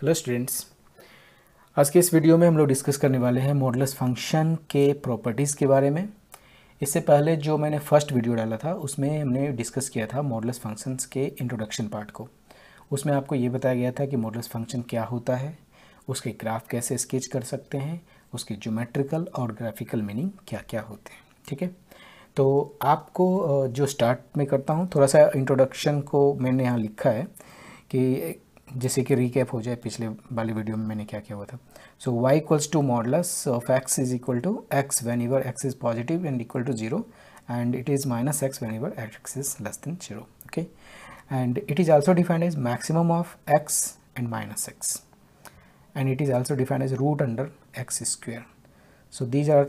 Hello students आज के इस वीडियो में हम लोग डिस्कस करने वाले हैं मॉडलस फंक्शन के प्रॉपर्टीज़ के बारे में इससे पहले जो मैंने फर्स्ट वीडियो डाला था उसमें हमने डिस्कस किया था मॉडलस फंक्शंस के इंट्रोडक्शन पार्ट को उसमें आपको ये बताया गया था कि मॉडलस फंक्शन क्या होता है उसके ग्राफ कैसे स्केच कर सकते हैं उसके जोमेट्रिकल और ग्राफिकल मीनिंग क्या क्या होते हैं ठीक है तो आपको जो स्टार्ट में करता हूँ थोड़ा सा इंट्रोडक्शन को मैंने यहाँ लिखा है कि जैसे कि रिकैप हो जाए पिछले वाली वीडियो में मैंने क्या किया हुआ था so y equals to modulus of x is equal to x whenever x is positive and and it is minus x whenever x is less than 0 okay and it is also defined as maximum of x and minus x and it is also defined as root under x square so these are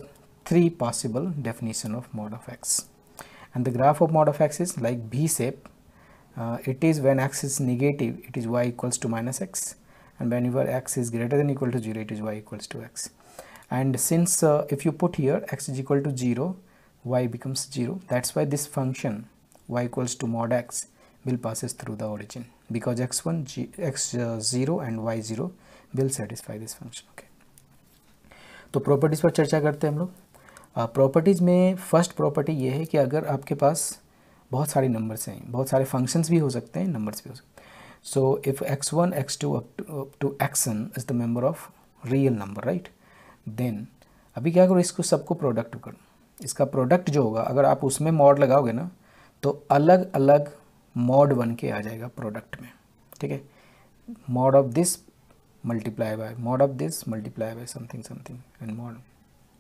three possible definition of mod of x and the graph of mod of x is like v shape uh, it is when x is negative it is y equals to minus x and whenever x is greater than equal to 0 it is y equals to x and since uh, if you put here x is equal to 0 y becomes 0 that's why this function y equals to mod x will passes through the origin because x1 G, x0 and y0 will satisfy this function okay तो properties पर चर्चा करते हैं हम लोग properties में first property ये है कि अगर आपके पास बहुत सारे नंबर्स हैं बहुत सारे फंक्शंस भी हो सकते हैं नंबर्स भी हो सकते हैं so if x one x two to x n is the member of real number right then अभी क्या करो इसको सबको प्रोडक्ट करो इसका प्रोडक्ट जो होगा अगर आप उसमें मॉड लगाओगे ना तो अलग अलग मॉड बन के आ जाएगा प्रोडक्ट में ठीक है mod of this multiply by mod of this multiply by something something and mod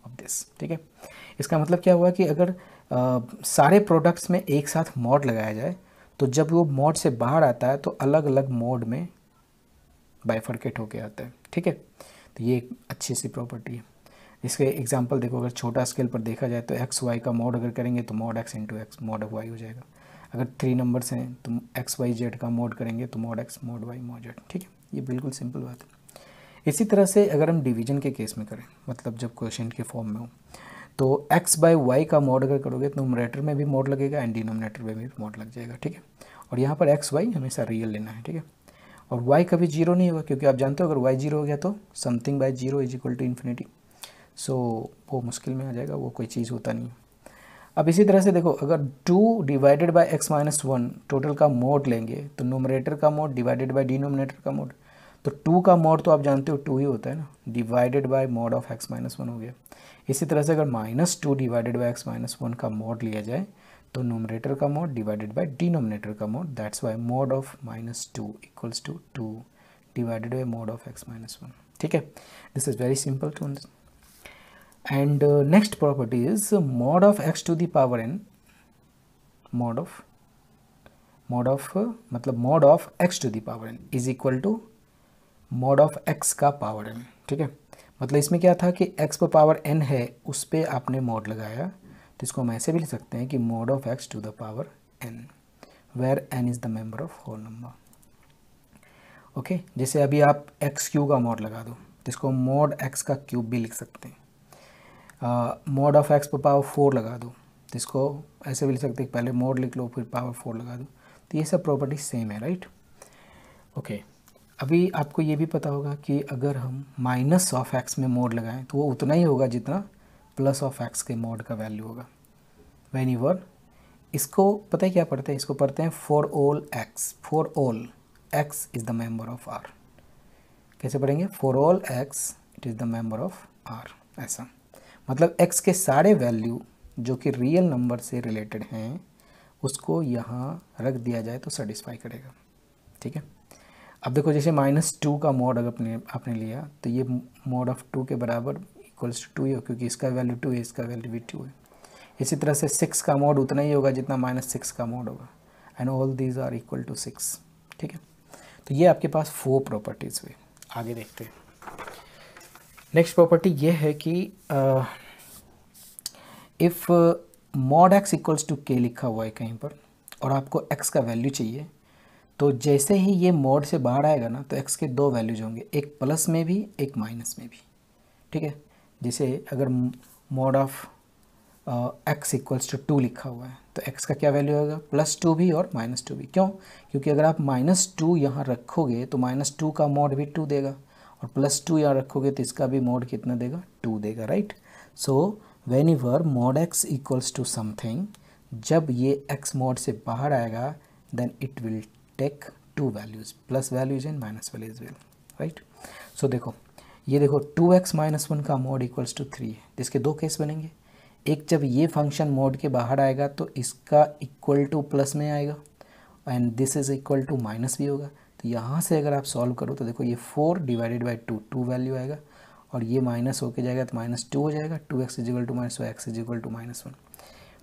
of this ठीक है इसका मतलब क्या हुआ कि अगर सारे प्रोडक्ट्स में एक साथ मॉड लगाया जाए तो जब वो मॉड से बाहर आता है तो अलग अलग मोड में बाइफर्केट होके आता है ठीक है तो ये एक अच्छी सी प्रॉपर्टी है इसके एग्जाम्पल देखो अगर छोटा स्केल पर देखा जाए तो एक्स वाई का मॉड अगर करेंगे तो mod x into x mod y हो जाएगा अगर थ्री नंबर्स हैं तो एक्स वाई जेड का मॉड करेंगे तो mod x mod y mod z ठीक है ये बिल्कुल सिंपल बात है इसी तरह से अगर हम डिवीजन के केस में करें मतलब जब क्वेश्चन के फॉर्म में हो तो एक्स बाई वाई का मॉड अगर करोगे तो नोमरेटर में भी मॉड लगेगा एंड डिनोमिनेटर में भी मॉड लग जाएगा ठीक है और यहाँ पर एक्स वाई हमेशा रियल लेना है ठीक है और वाई कभी जीरो नहीं होगा क्योंकि आप जानते हो अगर वाई जीरो हो गया तो something by zero is equal to infinity so वो मुश्किल में आ जाएगा वो कोई चीज़ होता नहीं है अब इसी तरह से देखो अगर two divided by x minus one total का मोड लेंगे तो नोमरेटर का मोड डिवाइडेड डी डिनोमिनेटर का मोड तो टू का मोड तो आप जानते हो टू ही होता है ना divided by mod of x minus one हो गया इसी तरह से अगर minus two divided by x minus one का मोड लिया जाए तो नोमिनेटर का मोड डिवाइडेड बाई डिनोमिनेटर का mod that's why mod of minus two equals to two divided by mod of x minus one ठीक है this is very simple to and next property is mod of x to the power n mod of mod of मतलब mod of x to the power n is equal to mod of x का power n ठीक है मतलब इसमें क्या था कि x पर पावर एन है उस पर आपने मोड लगाया तो इसको हम ऐसे भी लिख सकते हैं कि mod of x to the power n where n is the member of whole number okay जैसे अभी आप एक्स क्यू का मोड लगा दो तो इसको मोड एक्स का क्यूब भी लिख सकते हैं मोड ऑफ एक्स पर पावर फोर लगा दो तो इसको ऐसे भी लिख सकते हैं पहले मोड लिख लो फिर पावर फोर लगा दो तो ये सब प्रॉपर्टी सेम है राइट ओके okay. अभी आपको ये भी पता होगा कि अगर हम माइनस ऑफ एक्स में मोड लगाएं तो वो उतना ही होगा जितना प्लस ऑफ एक्स के मोड का वैल्यू होगा वैन यूवर इसको पता है क्या पढ़ते हैं इसको पढ़ते हैं for all x for all x is the member of R कैसे पढ़ेंगे for all x it is the member of R ऐसा मतलब एक्स के सारे वैल्यू जो कि रियल नंबर से रिलेटेड हैं उसको यहाँ रख दिया जाए तो सेटिस्फाई करेगा ठीक है अब देखो जैसे माइनस टू का मोड अगर अपने आपने लिया तो ये मोड ऑफ टू के बराबर इक्वल्स टू टू ही हो क्योंकि इसका वैल्यू टू है इसका वैल्यू भी टू है इसी तरह से सिक्स का मोड उतना ही होगा जितना माइनस सिक्स का मोड होगा and all these are equal to six ठीक है तो ये आपके पास फोर प्रॉपर्टीज़ हुए आगे देखते हैं नेक्स्ट प्रॉपर्टी ये है कि if mod x equals to k लिखा हुआ है कहीं पर और आपको एक्स का वैल्यू चाहिए तो जैसे ही ये मोड से बाहर आएगा ना तो एक्स के दो वैल्यूज होंगे एक प्लस में भी एक माइनस में भी ठीक है जैसे अगर mod of x equals to two लिखा हुआ है तो एक्स का क्या वैल्यू होगा प्लस टू भी और माइनस टू भी क्यों क्योंकि अगर आप माइनस टू यहाँ रखोगे तो माइनस टू का मोड भी टू देगा और प्लस टू यहाँ रखोगे तो इसका भी मोड कितना देगा टू देगा right so when your mod x equals to something जब ये एक्स मोड से बाहर आएगा then it will take two values plus values and minus value as well right so देखो ये देखो 2x एक्स माइनस वन का मोड इक्वल्स टू थ्री है जिसके तो दो केस बनेंगे एक जब ये फंक्शन मोड के बाहर आएगा तो इसका इक्वल टू प्लस में आएगा and this is equal to minus भी होगा तो यहाँ से अगर आप सॉल्व करो तो देखो ये four divided by two two value आएगा और ये माइनस होके जाएगा तो माइनस टू हो जाएगा two x is equal to minus x is equal to minus one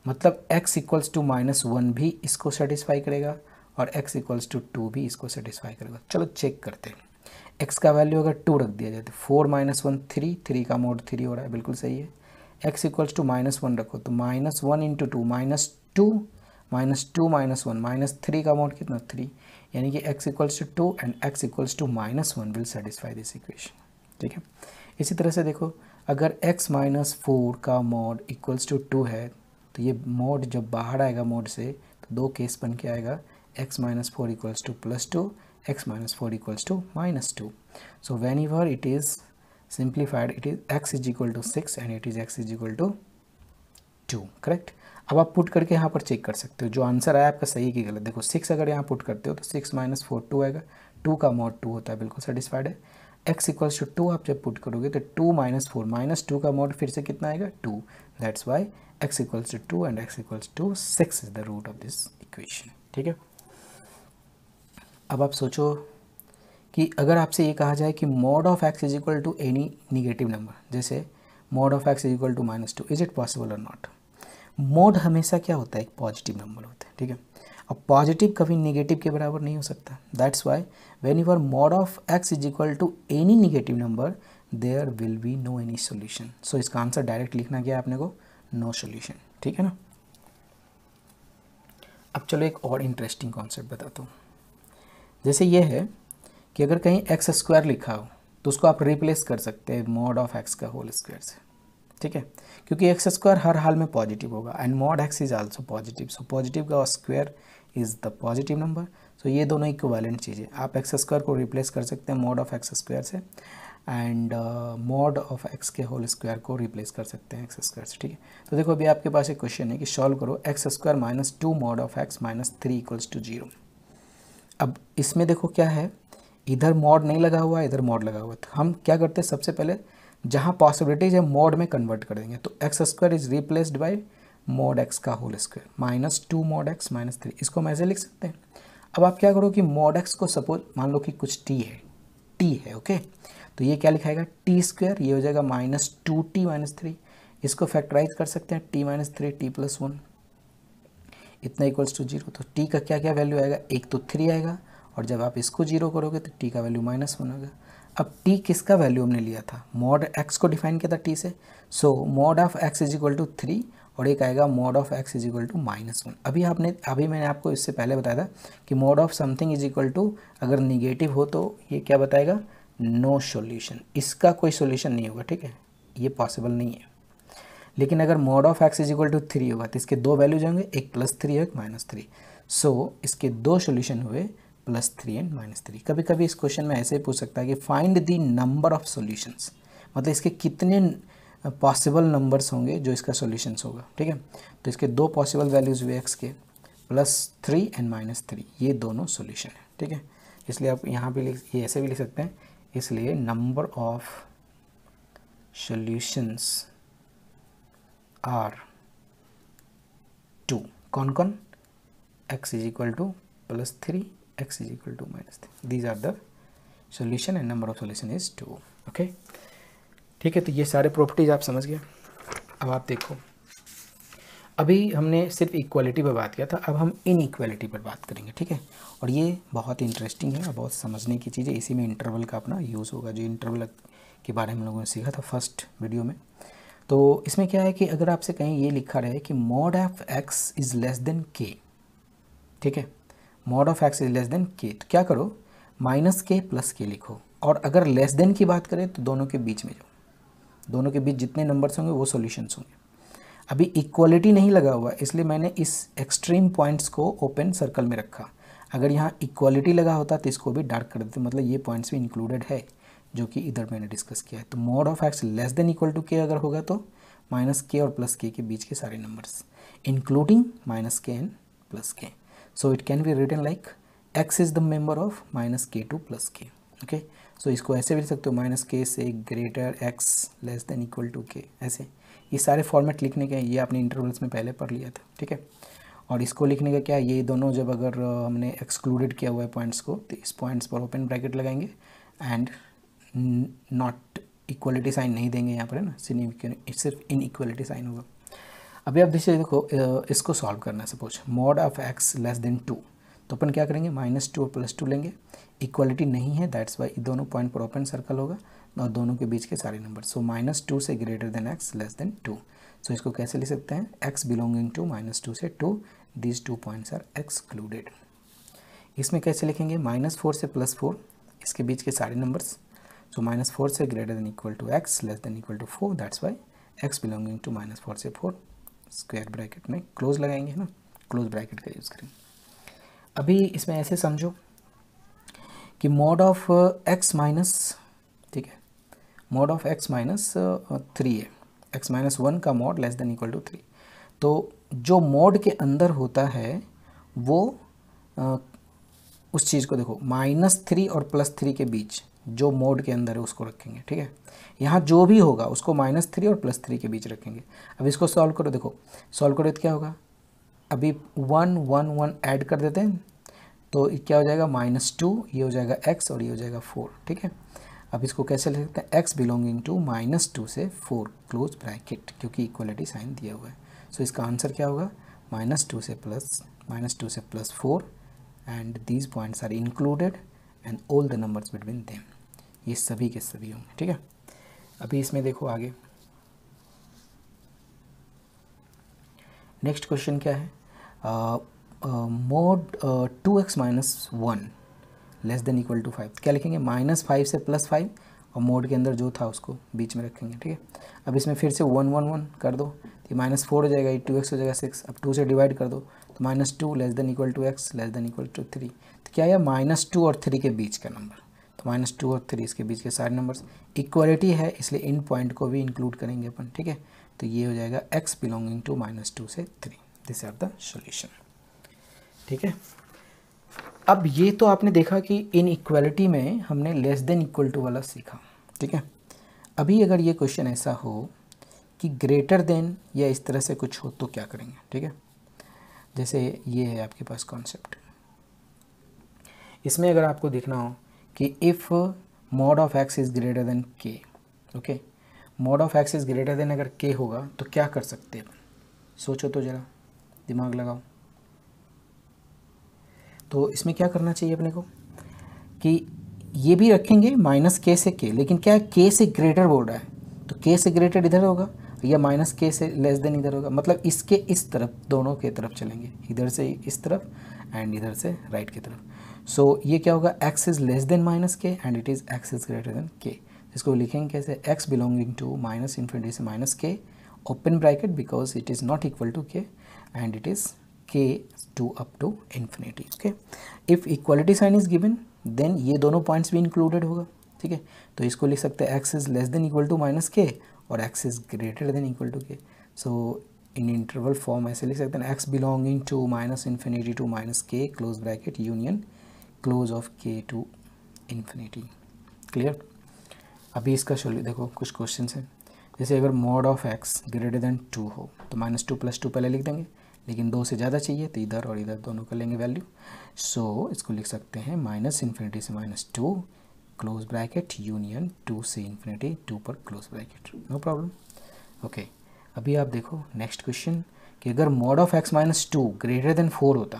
मतलब x equals to minus one भी इसको सेटिस्फाई करेगा और x इक्वल्स टू टू भी इसको सेटिस्फाई करेगा चलो चेक करते हैं x का वैल्यू अगर टू रख दिया जाए तो four minus one three three का मोड थ्री हो रहा है बिल्कुल सही है x equals to minus one रखो तो minus one into two minus two minus two minus one minus three का मोड कितना थ्री यानी कि x equals to two and x equals to minus one will satisfy this equation ठीक है इसी तरह से देखो अगर x माइनस फोर का मोड इक्वल्स टू टू है तो ये मोड जब बाहर आएगा मोड से तो दो केस बन के आएगा x minus 4 equals to plus 2 x minus 4 equals to minus 2 so whenever it is simplified it is x is equal to 6 and it is x is equal to 2 correct अब आप put करके यहाँ पर check कर सकते हो जो answer आया आपका सही कि गलत देखो सिक्स अगर यहाँ पुट करते हो तो सिक्स माइनस फोर टू आएगा टू का मॉड टू होता है बिल्कुल सेटिस्फाइड है एक्स इक्वल्स टू टू आप जब पुट करोगे तो two minus four minus two का मॉड फिर से कितना आएगा two that's why x equals to two and x equals to six is the root of this equation ठीक है अब आप सोचो कि अगर आपसे ये कहा जाए कि mod of x is equal to any negative number जैसे mod of x is equal to minus two is it possible और नॉट मोड हमेशा क्या होता है एक पॉजिटिव नंबर होता है ठीक है अब पॉजिटिव कभी निगेटिव के बराबर नहीं हो सकता that's why when you are mod of x is equal to any negative number there will be no any solution so इसका आंसर डायरेक्ट लिखना क्या है आपने को नो सोल्यूशन ठीक है ना अब चलो एक और इंटरेस्टिंग कॉन्सेप्ट बताता हूँ जैसे ये है कि अगर कहीं एक्स स्क्वायर लिखा हो तो उसको आप रिप्लेस कर सकते हैं मॉड ऑफ एक्स का होल स्क्वायर से ठीक है क्योंकि एक्स स्क्वायर हर हाल में पॉजिटिव होगा and mod x is also positive so positive का square is the positive number so ये दोनों चीज़ चीज़ें आप एक्स स्क्वायर को रिप्लेस कर सकते हैं मॉड ऑफ एक्स स्क्वायर से एंड मॉड ऑफ एक्स के होल स्क्वायर को रिप्लेस कर सकते हैं एक्स स्क्वायर से ठीक है तो देखो अभी आपके पास एक क्वेश्चन है कि सॉल्व करो x square minus two mod of x minus three equals to zero अब इसमें देखो क्या है इधर मॉड नहीं लगा हुआ इधर मॉड लगा हुआ है तो हम क्या करते हैं सबसे पहले जहाँ पॉसिबिलिटीज है मॉड में कन्वर्ट कर देंगे तो x square is replaced by mod x का whole square minus two mod x minus three इसको हम ऐसे लिख सकते हैं अब आप क्या करो कि मॉड एक्स को सपोज मान लो कि कुछ टी है टी है ओके तो ये क्या लिखाएगा टी स्क्वायर ये हो जाएगा minus two t minus three इसको फैक्टराइज कर सकते हैं t minus three t plus one इतना इक्वल्स टू जीरो तो टी का क्या क्या वैल्यू आएगा एक तो थ्री आएगा और जब आप इसको जीरो करोगे तो टी का वैल्यू माइनस वन होगा अब टी किसका वैल्यू हमने लिया था मॉड एक्स को डिफाइन किया था टी से so mod of x is equal to three और एक आएगा mod of x is equal to minus one अभी आपने अभी मैंने आपको इससे पहले बताया था कि mod of something is equal to अगर निगेटिव हो तो ये क्या बताएगा नो no सोल्यूशन इसका कोई सोल्यूशन नहीं होगा ठीक है ये पॉसिबल नहीं है लेकिन अगर mod of x is equal to three होगा तो इसके दो वैल्यूज होंगे एक प्लस थ्री एक माइनस थ्री सो इसके दो सोल्यूशन हुए plus three and minus three कभी कभी इस क्वेश्चन में ऐसे ही पूछ सकता है कि find the number of solutions मतलब इसके कितने पॉसिबल नंबर्स होंगे जो इसका सोल्यूशंस होगा ठीक है तो इसके दो पॉसिबल वैल्यूज हुए एक्स के plus three and minus three ये दोनों सोल्यूशन है ठीक है इसलिए आप यहाँ पे लिख ये ऐसे भी लिख सकते हैं इसलिए number of solutions are two कौन कौन x is equal to plus three x is equal to minus three these are the solution and number of solution is two okay ठीक है तो ये सारे प्रॉपर्टीज आप समझ गए अब आप देखो अभी हमने सिर्फ इक्वालिटी पर बात किया था अब हम इन इक्वालिटी पर बात करेंगे ठीक है और ये बहुत इंटरेस्टिंग है और बहुत समझने की चीज़ है इसी में इंटरवल का अपना यूज़ होगा जो इंटरवल के बारे में हम लोगों ने सीखा था फर्स्ट वीडियो में तो इसमें क्या है कि अगर आपसे कहीं ये लिखा रहे कि mod of x is less than k ठीक है mod of x is less than k तो क्या करो माइनस के प्लस के लिखो और अगर लेस देन की बात करें तो दोनों के बीच में जाओ दोनों के बीच जितने नंबर्स होंगे वो सोल्यूशंस होंगे अभी इक्वालिटी नहीं लगा हुआ इसलिए मैंने इस एक्सट्रीम पॉइंट्स को ओपन सर्कल में रखा अगर यहाँ इक्वालिटी लगा होता तो इसको भी डार्क कर देते मतलब ये पॉइंट्स भी इंक्लूडेड है जो कि इधर मैंने डिस्कस किया है तो mod of x less than equal to k अगर होगा तो माइनस के और प्लस के के बीच के सारे numbers including minus k and plus k so it can be written like x is the member of minus k to plus k okay so इसको ऐसे भी लिख सकते हो माइनस के से greater x less than equal to k ऐसे ये सारे फॉर्मेट लिखने के ये आपने इंटरवल्स में पहले पढ़ लिया था ठीक है और इसको लिखने का क्या ये दोनों जब अगर हमने एक्सक्लूडेड किया हुआ है पॉइंट्स को तो इस पॉइंट्स पर ओपन ब्रैकेट लगाएंगे एंड नॉट इक्वलिटी साइन नहीं देंगे यहाँ पर है ना सिग्निफिकेंट सिर्फ इन इक्वलिटी साइन होगा अभी आप देखिए देखो इसको सॉल्व करना है suppose mod of x less than two तो अपन क्या करेंगे माइनस टू और प्लस टू लेंगे इक्वालिटी नहीं है दैट्स वाई दोनों पॉइंट पर ओपन सर्कल होगा और दोनों के बीच के सारे नंबर सो माइनस टू से greater than x less than two so इसको कैसे ले सकते हैं x belonging to minus two से two these two points are excluded इसमें कैसे लिखेंगे माइनस फोर से प्लस फोर इसके बीच के सारे नंबर्स So minus 4 से greater than equal to x less than equal to 4 that's why x belonging to minus 4 से 4 स्क्वायर ब्रैकेट में क्लोज लगाएंगे ना क्लोज ब्रैकेट का यूज़ करेंगे अभी इसमें ऐसे समझो कि मोड ऑफ एक्स माइनस ठीक है mod of x minus three है एक्स माइनस वन का mod less than equal to three तो जो मोड के अंदर होता है वो uh, उस चीज़ को देखो माइनस थ्री और प्लस थ्री के बीच जो मोड के अंदर है उसको रखेंगे ठीक है यहाँ जो भी होगा उसको माइनस थ्री और प्लस थ्री के बीच रखेंगे अब इसको सॉल्व करो देखो सॉल्व करो तो क्या होगा अभी वन वन वन ऐड कर देते हैं तो क्या हो जाएगा माइनस टू ये हो जाएगा एक्स और ये हो जाएगा फोर ठीक है अब इसको कैसे लिख सकते हैं x belonging to minus two से फोर क्लोज ब्रैकेट क्योंकि इक्वलिटी साइन दिया हुआ है सो so इसका आंसर क्या होगा माइनस टू से प्लस माइनस टू से plus four and these points are included and all the numbers between them ये सभी के सभी होंगे ठीक है अभी इसमें देखो आगे नेक्स्ट क्वेश्चन क्या है mod two x minus one less than equal to five क्या लिखेंगे माइनस फाइव से प्लस फाइव और मोड के अंदर जो था उसको बीच में रखेंगे ठीक है अब इसमें फिर से वन वन वन कर दो माइनस फोर हो जाएगा ये टू एक्स हो जाएगा सिक्स अब टू से डिवाइड कर दो तो minus two less than equal to x less than equal to three तो क्या है माइनस टू और थ्री के बीच का नंबर तो माइनस टू और थ्री इसके बीच के सारे नंबर्स इक्वालिटी है इसलिए इन पॉइंट को भी इंक्लूड करेंगे अपन ठीक है तो ये हो जाएगा x belonging to minus two से three this are the solution ठीक है अब ये तो आपने देखा कि इन इक्वालिटी में हमने लेस देन इक्वल टू वाला सीखा ठीक है अभी अगर ये क्वेश्चन ऐसा हो कि ग्रेटर देन या इस तरह से कुछ हो तो क्या करेंगे ठीक है जैसे ये है आपके पास कॉन्सेप्ट इसमें अगर आपको देखना हो कि if mod of x is greater than k okay mod of x is greater than अगर के होगा तो क्या कर सकते हैं सोचो तो ज़रा दिमाग लगाओ तो इसमें क्या करना चाहिए अपने को कि ये भी रखेंगे माइनस के से के लेकिन क्या के से ग्रेटर बोल रहा है तो के से ग्रेटर इधर होगा या माइनस के से लेस देन इधर होगा मतलब इसके इस तरफ दोनों के तरफ चलेंगे इधर से इस तरफ एंड इधर से राइट right की तरफ सो so, ये क्या होगा x is less than minus k and it is x is greater than k इसको लिखेंगे कैसे x belonging to minus infinity से minus k open bracket because it is not equal to k and it is k to up to infinity okay if equality sign is given then ये दोनों points भी included होगा ठीक है तो इसको लिख सकते हैं x is less than equal to minus k और x is greater than equal to k so in interval form ऐसे लिख सकते हैं x belonging to minus infinity to minus k close bracket union close of k to infinity clear अभी इसका शोल देखो कुछ क्वेश्चन है जैसे अगर mod of x greater than two हो तो माइनस टू प्लस टू पहले लिख देंगे लेकिन दो से ज़्यादा चाहिए तो इधर और इधर दोनों का लेंगे वैल्यू सो so, इसको लिख सकते हैं माइनस इन्फिनिटी से minus two close bracket union two से इन्फिनिटी टू पर close bracket no problem okay अभी आप देखो नेक्स्ट क्वेश्चन कि अगर mod of x minus two greater than four होता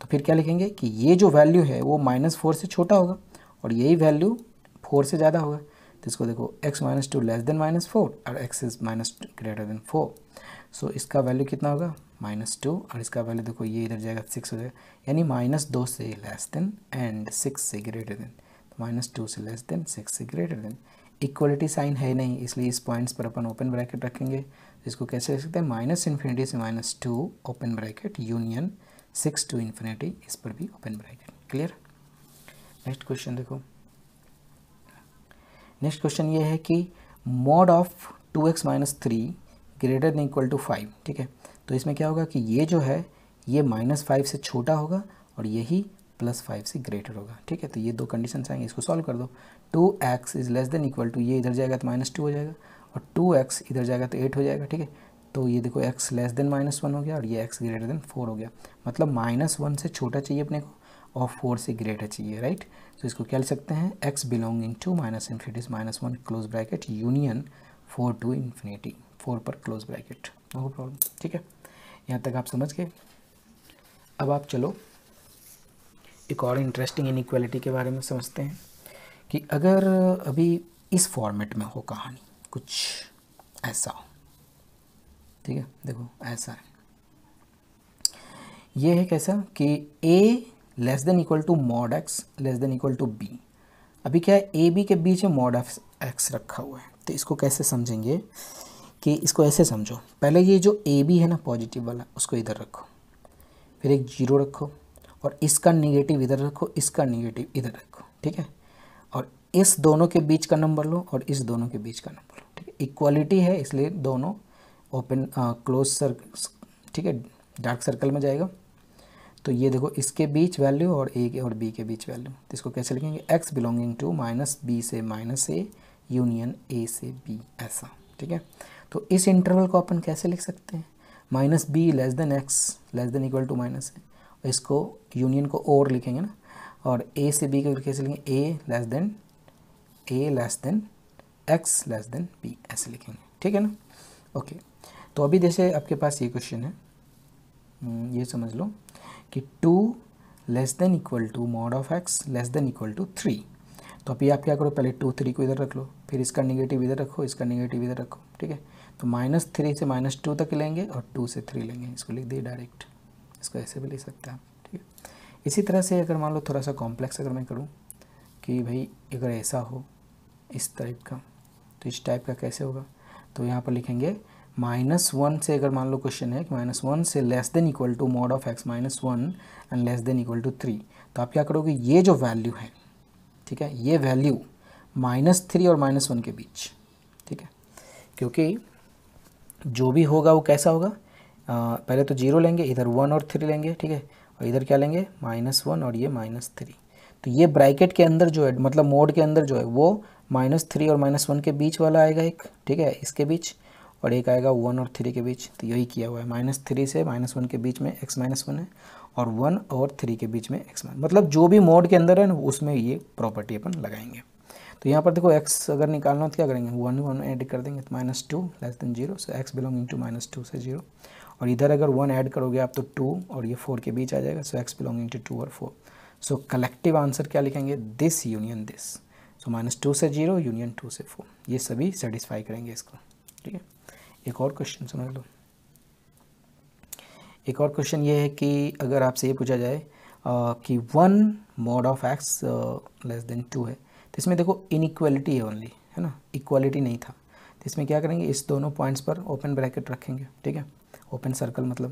तो फिर क्या लिखेंगे कि ये जो वैल्यू है वो माइनस फोर से छोटा होगा और यही वैल्यू फोर से ज़्यादा होगा तो इसको देखो x minus two less than minus four और x is minus greater than four so इसका वैल्यू कितना होगा माइनस टू और इसका वैल्यू देखो ये इधर जाएगा सिक्स हो जाएगा यानी माइनस दो से लेस देन एंड सिक्स से ग्रेटर देन माइनस टू से लेस देन सिक्स से ग्रेटर देन इक्वलिटी साइन है नहीं इसलिए इस पॉइंट्स पर अपन ओपन ब्रैकेट रखेंगे इसको कैसे लिख सकते हैं माइनस इन्फिनिटी से minus two open bracket union six to infinity इस पर भी open bracket clear next question देखो नेक्स्ट क्वेश्चन ये है कि mod of two x minus three greater than equal to five ठीक है तो इसमें क्या होगा कि ये जो है ये माइनस फाइव से छोटा होगा और यही प्लस फाइव से ग्रेटर होगा ठीक है तो ये दो कंडीशन आएंगे इसको सॉल्व कर दो two x is less than equal to ये इधर जाएगा तो माइनस टू हो जाएगा और टू एक्स इधर जाएगा तो एट हो जाएगा ठीक है तो ये देखो x less than minus one हो गया और ये एक्स ग्रेटर देन फोर हो गया मतलब माइनस वन से छोटा चाहिए अपने को और फोर से ग्रेटर चाहिए राइट तो इसको क्या लिख सकते हैं x belonging to minus infinity is minus one close bracket union four to infinity four पर क्लोज ब्रैकेट नो प्रॉब्लम ठीक है यहाँ तक आप समझ गए अब आप चलो एक और इंटरेस्टिंग इनिक्वालिटी के बारे में समझते हैं कि अगर अभी इस फॉर्मेट में हो कहानी कुछ ऐसा हो ठीक है देखो ऐसा है ये है कैसा कि a less than equal to mod x less than equal to b अभी क्या है ए बी के बीच में मॉड ऑफ एक्स रखा हुआ है तो इसको कैसे समझेंगे कि इसको ऐसे समझो पहले ये जो ए बी है ना पॉजिटिव वाला उसको इधर रखो फिर एक जीरो रखो और इसका निगेटिव इधर रखो इसका निगेटिव इधर रखो ठीक है और इस दोनों के बीच का नंबर लो और इस दोनों के बीच का नंबर लो ठीक है इक्वालिटी है इसलिए दोनों ओपन क्लोज सर्कल ठीक है डार्क सर्कल में जाएगा तो ये देखो इसके बीच वैल्यू और ए के और बी के बीच वैल्यू तो इसको कैसे लिखेंगे x belonging to minus b से माइनस ए यूनियन ए से बी ऐसा ठीक है तो इस इंटरवल को अपन कैसे लिख सकते हैं minus b less than x less than equal to minus a इसको यूनियन को और लिखेंगे ना और ए से बी का कैसे लिखेंगे a less than a less than x less than b ऐसे लिखेंगे ठीक है ना ओके तो अभी जैसे आपके पास ये क्वेश्चन है हम्म, ये समझ लो कि two less than equal to mod of x less than equal to three तो अभी आप क्या करो पहले टू थ्री को इधर रख लो फिर इसका निगेटिव इधर रखो इसका निगेटिव इधर रखो ठीक है तो माइनस थ्री से माइनस टू तक लेंगे और टू से थ्री लेंगे इसको लिख दिए डायरेक्ट इसको ऐसे भी ले सकते हैं आप ठीक है इसी तरह से अगर मान लो थोड़ा सा कॉम्प्लेक्स अगर मैं करूँ कि भाई अगर ऐसा हो इस टाइप का तो इस टाइप का कैसे होगा तो यहाँ पर लिखेंगे माइनस वन से अगर मान लो क्वेश्चन है कि माइनस वन से less than equal to mod of x minus one and less than equal to three तो आप क्या करोगे ये जो वैल्यू है ठीक है ये वैल्यू माइनस थ्री और माइनस वन के बीच ठीक है क्योंकि जो भी होगा वो कैसा होगा पहले तो जीरो लेंगे इधर वन और थ्री लेंगे ठीक है और इधर क्या लेंगे माइनस वन और ये माइनस थ्री तो ये ब्रैकेट के अंदर जो है मतलब मोड के अंदर जो है वो माइनस थ्री और माइनस वन के बीच वाला आएगा एक ठीक है इसके बीच और एक आएगा वन और थ्री के बीच तो यही किया हुआ है माइनस थ्री से माइनस वन के बीच में एक्स माइनस वन है और वन और थ्री के बीच में एक्स माइनस मतलब जो भी मोड के अंदर है ना उसमें ये प्रॉपर्टी अपन लगाएंगे तो यहाँ पर देखो एक्स अगर निकालना हो तो क्या करेंगे वन वन एड कर देंगे तो minus two less than zero so x belonging to minus two से जीरो और इधर अगर वन ऐड करोगे आप तो टू और ये फोर के बीच आ जाएगा so x belonging to two और फोर सो कलेक्टिव आंसर क्या लिखेंगे this union this so minus two से जीरो यूनियन टू से फोर ये सभी सेटिस्फाई करेंगे इसको ठीक है एक और क्वेश्चन समझ लो एक और क्वेश्चन ये है कि अगर आपसे ये पूछा जाए आ, कि one mod of x less than two है तो इसमें देखो इनक्वलिटी है ओनली है ना इक्वालिटी नहीं था तो इसमें क्या करेंगे इस दोनों पॉइंट्स पर ओपन ब्रैकेट रखेंगे ठीक है ओपन सर्कल मतलब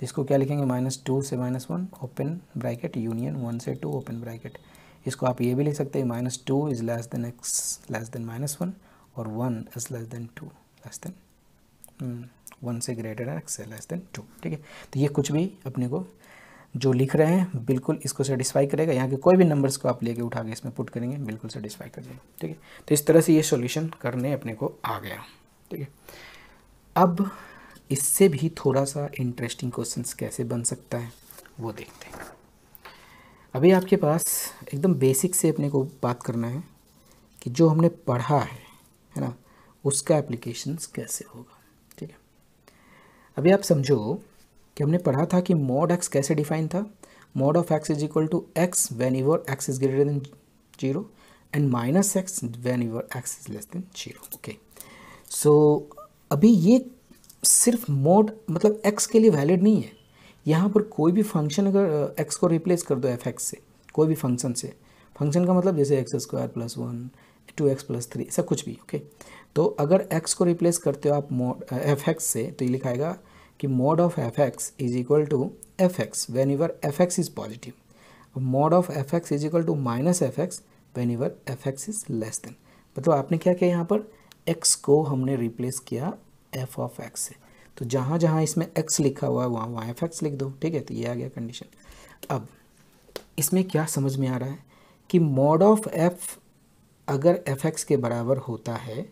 तो इसको क्या लिखेंगे माइनस टू से minus one open bracket union one से टू ओपन ब्रैकेट इसको आप ये भी लिख सकते हैं minus two is less than x less than minus one और one is less than two less than hmm, one से ग्रेटर है एक्स लेस देन टू ठीक है तो ये कुछ भी अपने को जो लिख रहे हैं बिल्कुल इसको सेटिस्फाई करेगा यहाँ के कोई भी नंबर्स को आप लेके उठा के इसमें पुट करेंगे बिल्कुल सेटिस्फाई कर देंगे ठीक है तो इस तरह से ये सॉल्यूशन करने अपने को आ गया ठीक है अब इससे भी थोड़ा सा इंटरेस्टिंग क्वेश्चंस कैसे बन सकता है वो देखते हैं अभी आपके पास एकदम बेसिक से अपने को बात करना है कि जो हमने पढ़ा है है ना उसका एप्लीकेशंस कैसे होगा ठीक है अभी आप समझो कि हमने पढ़ा था कि मॉड एक्स कैसे डिफाइन था mod of x is equal to x when your x is greater than zero and minus x when your x is less than zero okay so अभी ये सिर्फ मोड मतलब एक्स के लिए valid नहीं है यहाँ पर कोई भी फंक्शन अगर एक्स को रिप्लेस कर दो एफ एक्स से कोई भी फंक्शन से फंक्शन का मतलब जैसे x square plus one two x plus three ऐसा कुछ भी ओके तो अगर एक्स को रिप्लेस करते हो आप मोड एफ एक्स से तो ये लिखाएगा कि mod of f x is equal to f x when your f x is positive mod of f x is equal to minus f x when your f x is less than मतलब आपने क्या किया यहाँ पर x को हमने replace किया F of x है तो जहाँ जहाँ इसमें एक्स लिखा हुआ है वहाँ वहाँ एफ एक्स लिख दो ठीक है तो ये आ गया कंडीशन अब इसमें क्या समझ में आ रहा है कि मॉड ऑफ एफ अगर एफ एक्स के बराबर होता है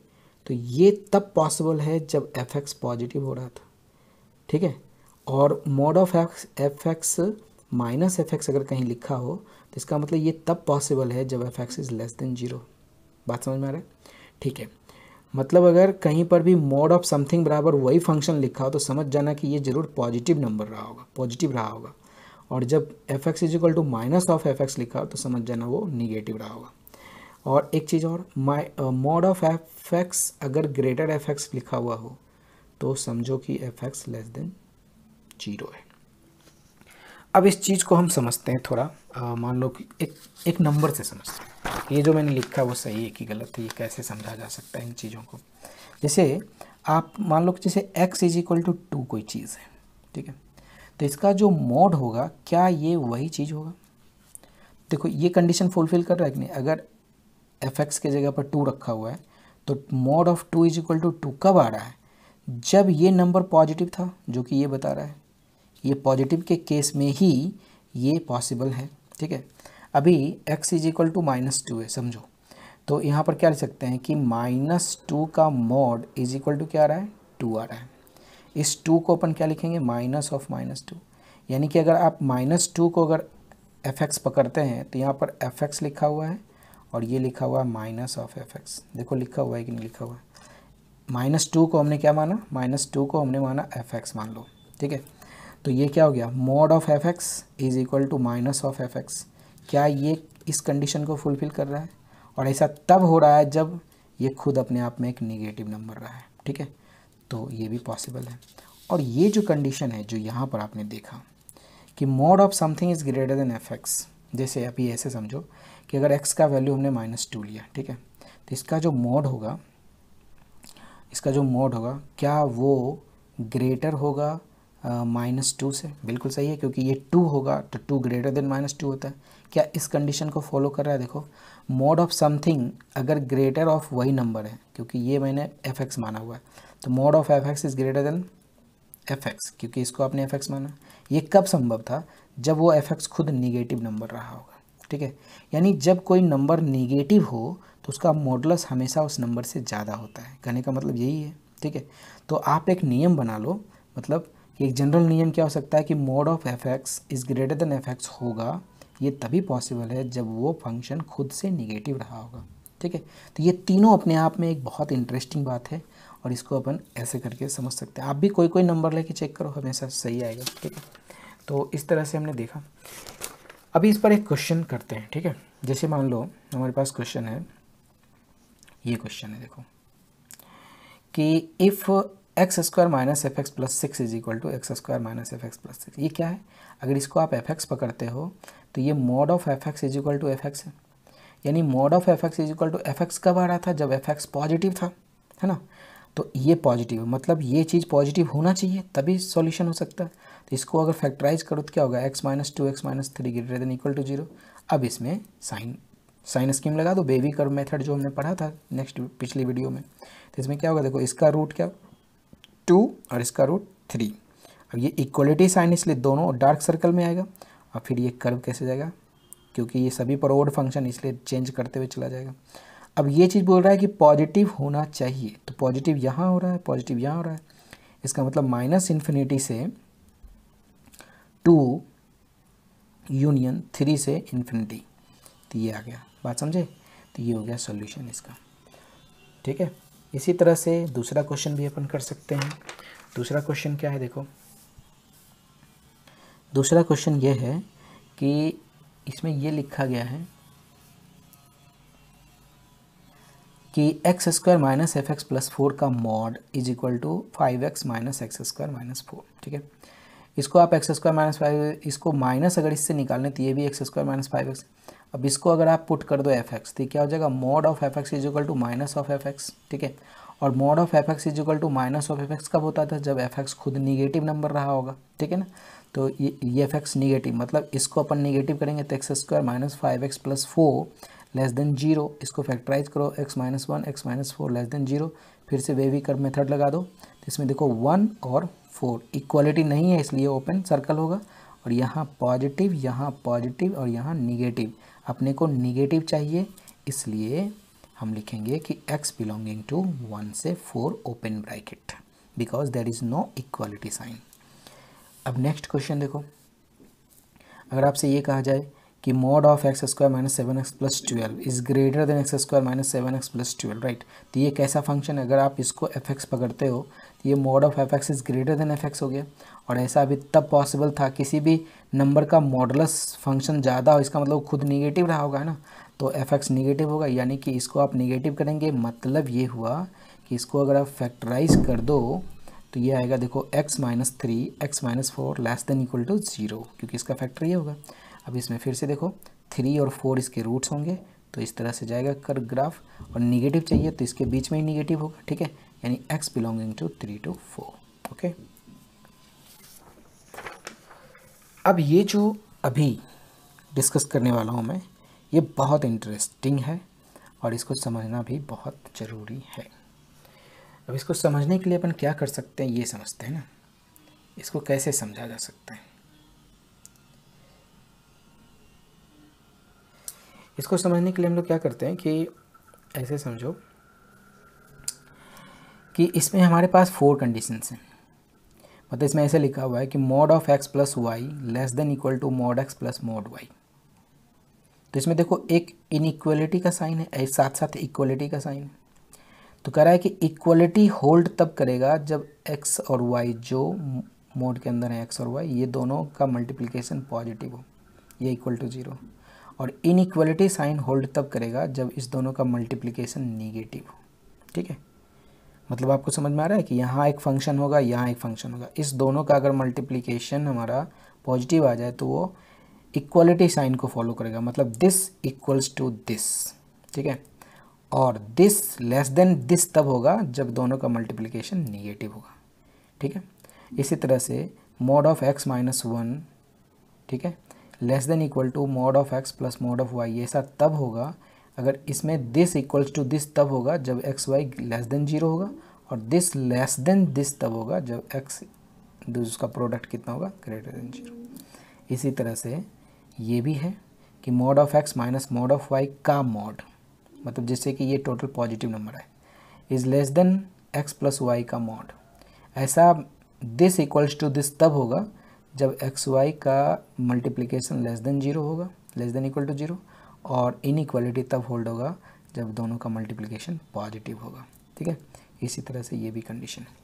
तो ये तब पॉसिबल है जब एफ एक्स पॉजिटिव हो रहा था ठीक है और mod of x f x minus f x अगर कहीं लिखा हो तो इसका मतलब ये तब पॉसिबल है जब f x is less than zero बात समझ में आ रहा है ठीक है मतलब अगर कहीं पर भी मोड ऑफ समथिंग बराबर वही फंक्शन लिखा हो तो समझ जाना कि ये जरूर पॉजिटिव नंबर रहा होगा पॉजिटिव रहा होगा और जब f x is equal to minus of f x लिखा हो तो समझ जाना वो निगेटिव रहा होगा और एक चीज़ और my mod of f x अगर ग्रेटर एफ एक्स लिखा हुआ हो तो समझो कि f x less than zero है अब इस चीज़ को हम समझते हैं थोड़ा मान लो कि एक एक नंबर से समझते हैं ये जो मैंने लिखा वो सही है कि गलत है ये कैसे समझा जा सकता है इन चीज़ों को जैसे आप मान लो कि जैसे x is equal to two कोई चीज़ है ठीक है तो इसका जो मोड होगा क्या ये वही चीज़ होगा देखो ये कंडीशन फुलफिल कर रहा है कि नहीं अगर एफ एक्स के जगह पर टू रखा हुआ है तो mod of two is equal to two कब आ रहा है जब ये नंबर पॉजिटिव था जो कि ये बता रहा है ये पॉजिटिव के केस में ही ये पॉसिबल है ठीक है अभी x is equal to minus two है समझो तो यहाँ पर क्या लिख सकते हैं कि माइनस टू का मॉड इज इक्वल टू क्या आ रहा है टू आ रहा है इस टू को अपन क्या लिखेंगे माइनस ऑफ माइनस टू यानी कि अगर आप माइनस टू को अगर एफ एक्स पकड़ते हैं तो यहाँ पर एफ एक्स लिखा हुआ है और ये लिखा हुआ है माइनस ऑफ एफ एक्स देखो लिखा हुआ है कि नहीं लिखा हुआ है माइनस टू को हमने क्या माना माइनस टू को हमने माना एफ एक्स मान लो ठीक है तो ये क्या हो गया mod of f x is equal to minus of f x क्या ये इस कंडीशन को फुलफिल कर रहा है और ऐसा तब हो रहा है जब ये खुद अपने आप में एक निगेटिव नंबर रहा है ठीक है तो ये भी पॉसिबल है और ये जो कंडीशन है जो यहाँ पर आपने देखा कि mod of something is greater than f x जैसे आप ये ऐसे समझो कि अगर x का वैल्यू हमने माइनस टू लिया ठीक है तो इसका जो मोड होगा इसका जो मोड होगा क्या वो ग्रेटर होगा माइनस टू से बिल्कुल सही है क्योंकि ये टू होगा तो two greater than minus two होता है क्या इस कंडीशन को फॉलो कर रहा है देखो मोड ऑफ समथिंग अगर ग्रेटर ऑफ वही नंबर है क्योंकि ये मैंने एफ एक्स माना हुआ है तो mod of f x is greater than f x क्योंकि इसको आपने एफ एक्स माना ये कब संभव था जब वो एफ एक्स खुद निगेटिव नंबर रहा होगा ठीक है यानी जब कोई नंबर निगेटिव हो तो उसका मॉडलस हमेशा उस नंबर से ज़्यादा होता है कहने का मतलब यही है ठीक है तो आप एक नियम बना लो मतलब कि एक जनरल नियम क्या हो सकता है कि mod of f x is greater than f x होगा ये तभी पॉसिबल है जब वो फंक्शन खुद से निगेटिव रहा होगा ठीक है तो ये तीनों अपने आप में एक बहुत इंटरेस्टिंग बात है और इसको अपन ऐसे करके समझ सकते हैं आप भी कोई कोई नंबर लेके चेक करो हमेशा सही आएगा ठीक है तो इस तरह से हमने देखा अभी इस पर एक क्वेश्चन करते हैं ठीक है जैसे मान लो हमारे पास क्वेश्चन है ये क्वेश्चन है देखो कि if x square minus f x plus six is equal to x square minus f x plus six ये क्या है अगर इसको आप एफ एक्स पकड़ते हो तो ये mod of f x is equal to f x है यानी mod of f x is equal to f x कब आ रहा था जब एफ एक्स पॉजिटिव था है ना तो ये पॉजिटिव है मतलब ये चीज़ पॉजिटिव होना चाहिए तभी सॉल्यूशन हो सकता है तो इसको अगर फैक्टराइज करो तो क्या होगा x minus two x minus three greater than equal to zero अब इसमें साइन साइन स्कीम लगा दो बेबी कर्व मेथड जो हमने पढ़ा था नेक्स्ट पिछली वीडियो में तो इसमें क्या होगा देखो इसका रूट क्या टू और इसका रूट थ्री अब ये इक्वलिटी साइन इसलिए दोनों डार्क सर्कल में आएगा और फिर ये कर्व कैसे जाएगा क्योंकि ये सभी पर ओड फंक्शन इसलिए चेंज करते हुए चला जाएगा अब ये चीज़ बोल रहा है कि पॉजिटिव होना चाहिए तो पॉजिटिव यहाँ हो रहा है पॉजिटिव यहाँ हो रहा है इसका मतलब माइनस इन्फिनिटी से टू यूनियन थ्री से इन्फिनिटी तो ये आ गया बात समझे तो ये हो गया सॉल्यूशन इसका ठीक है इसी तरह से दूसरा क्वेश्चन भी अपन कर सकते हैं दूसरा क्वेश्चन क्या है देखो दूसरा क्वेश्चन ये है कि इसमें ये लिखा गया है कि x square minus f x plus four का mod is equal to five x minus x square minus four ठीक है इसको आप एक्स स्क्वायर माइनस फाइव इसको माइनस अगर इससे निकालने तो ये भी x square minus five x अब इसको अगर आप पुट कर दो एफ एक्स तो क्या हो जाएगा mod of f x is equal to minus of f x ठीक है और mod of f x is equal to minus of f x कब होता था जब एफ एक्स खुद निगेटिव नंबर रहा होगा ठीक है ना तो ये एफ एक्स निगेटिव मतलब इसको अपन निगेटिव करेंगे तो x square minus five x plus four less than zero इसको फैक्टराइज करो x minus one x minus four less than zero फिर से वेवी कर मेथड लगा दो तो इसमें देखो वन और फोर इक्वालिटी नहीं है इसलिए ओपन सर्कल होगा और यहाँ पॉजिटिव यहाँ पॉजिटिव और यहाँ निगेटिव अपने को निगेटिव चाहिए इसलिए हम लिखेंगे कि x बिलोंगिंग टू वन से four open bracket because there is no equality sign अब नेक्स्ट क्वेश्चन देखो अगर आपसे ये कहा जाए कि mod of x square minus seven x plus twelve is greater than x square minus seven x plus twelve right तो ये कैसा फंक्शन है अगर आप इसको एफ एक्स पकड़ते हो तो ये mod of f x is greater than f x हो गया और ऐसा अभी तब पॉसिबल था किसी भी नंबर का मॉडलस फंक्शन ज़्यादा हो इसका मतलब खुद निगेटिव रहा होगा ना तो एफ एक्स निगेटिव होगा यानी कि इसको आप निगेटिव करेंगे मतलब ये हुआ कि इसको अगर आप फैक्टराइज कर दो तो ये आएगा देखो x minus three x minus four less than equal to zero क्योंकि इसका फैक्टर ये होगा अब इसमें फिर से देखो थ्री और फोर इसके रूट्स होंगे तो इस तरह से जाएगा कर ग्राफ और निगेटिव चाहिए तो इसके बीच में ही निगेटिव होगा ठीक है यानी x belonging to three to four okay अब ये जो अभी डिस्कस करने वाला हूँ मैं ये बहुत इंटरेस्टिंग है और इसको समझना भी बहुत ज़रूरी है अब इसको समझने के लिए अपन क्या कर सकते हैं ये समझते हैं ना इसको कैसे समझा जा सकता है इसको समझने के लिए हम लोग क्या करते हैं कि ऐसे समझो कि इसमें हमारे पास फोर कंडीशंस हैं मतलब इसमें ऐसे लिखा हुआ है कि mod of x plus y less than equal to mod x plus mod y तो इसमें देखो एक इनइक्वलिटी का साइन है साथ साथ इक्वलिटी का साइन है तो कह रहा है कि इक्वलिटी होल्ड तब करेगा जब एक्स और वाई जो मोड के अंदर है एक्स और वाई ये दोनों का मल्टीप्लिकेशन पॉजिटिव हो ये इक्वल टू जीरो और इनक्वलिटी साइन होल्ड तब करेगा जब इस दोनों का मल्टीप्लीकेशन निगेटिव हो ठीक है मतलब आपको समझ में आ रहा है कि यहाँ एक फंक्शन होगा यहाँ एक फंक्शन होगा इस दोनों का अगर मल्टीप्लीकेशन हमारा पॉजिटिव आ जाए तो वो इक्वलिटी साइन को फॉलो करेगा मतलब दिस इक्वल्स टू दिस ठीक है और दिस लेस देन दिस तब होगा जब दोनों का मल्टीप्लीकेशन निगेटिव होगा ठीक है इसी तरह से mod of x minus one ठीक है less than equal to mod of x plus mod of y ऐसा तब होगा अगर इसमें दिस इक्वल्स टू दिस तब होगा जब x y less than zero होगा और दिस लेस देन दिस तब होगा जब एक्स तो उसका प्रोडक्ट कितना होगा ग्रेटर देन जीरो इसी तरह से ये भी है कि mod of x minus mod of y का मोड मतलब जैसे कि ये टोटल पॉजिटिव नंबर है is less than x plus y का मॉड ऐसा दिस इक्वल्स टू दिस तब होगा जब एक्स वाई का मल्टीप्लिकेशन लेस देन जीरो होगा less than equal to zero और इक्वालिटी तब होल्ड होगा जब दोनों का मल्टीप्लिकेशन पॉजिटिव होगा ठीक है इसी तरह से ये भी कंडीशन है